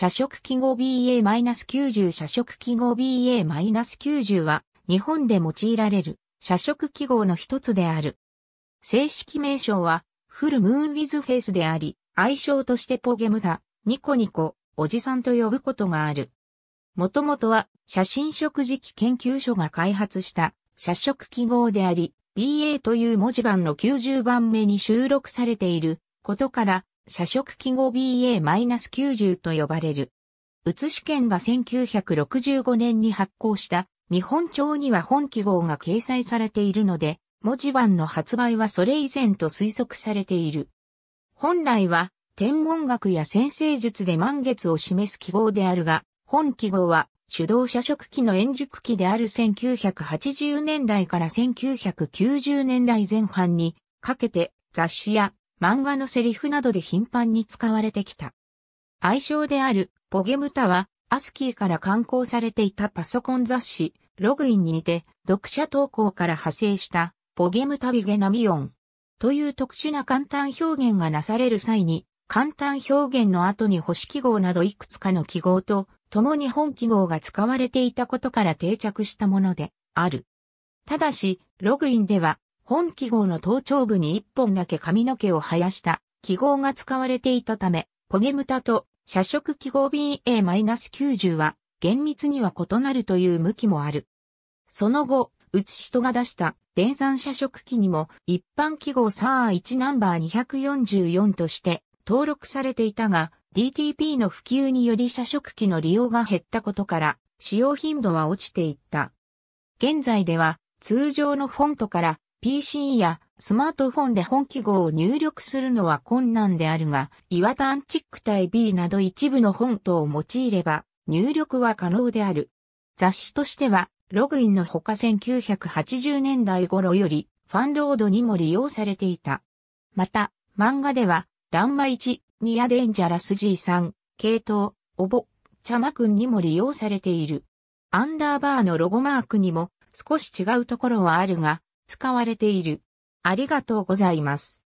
社食記号 BA-90 社食記号 BA-90 は日本で用いられる社食記号の一つである。正式名称はフルムーンウィズフェイスであり、愛称としてポゲムだ、ニコニコ、おじさんと呼ぶことがある。もともとは写真食事機研究所が開発した社食記号であり、BA という文字盤の90番目に収録されていることから社食記号 BA-90 と呼ばれる。写し券が1965年に発行した見本帳には本記号が掲載されているので、文字盤の発売はそれ以前と推測されている。本来は天文学や先生術で満月を示す記号であるが、本記号は手動社食機の円熟機である1980年代から1990年代前半にかけて雑誌や漫画のセリフなどで頻繁に使われてきた。愛称であるポゲムタは、アスキーから刊行されていたパソコン雑誌、ログインにて、読者投稿から派生した、ポゲムタビゲナミオン。という特殊な簡単表現がなされる際に、簡単表現の後に星記号などいくつかの記号と、共に本記号が使われていたことから定着したもので、ある。ただし、ログインでは、本記号の頭頂部に一本だけ髪の毛を生やした記号が使われていたため、ポゲムタと社色記号 BA-90 は厳密には異なるという向きもある。その後、写し人が出した電算社色機にも一般記号サー1ナンバー244として登録されていたが、DTP の普及により社食機の利用が減ったことから、使用頻度は落ちていった。現在では、通常のフォントから PC やスマートフォンで本記号を入力するのは困難であるが、岩田アンチック対 B など一部のフォントを用いれば入力は可能である。雑誌としては、ログインのほか1980年代頃よりファンロードにも利用されていた。また、漫画では、ランマ1、ニアデンジャラス G3、系統、おぼ、ゃまくんにも利用されている。アンダーバーのロゴマークにも少し違うところはあるが、使われている。ありがとうございます。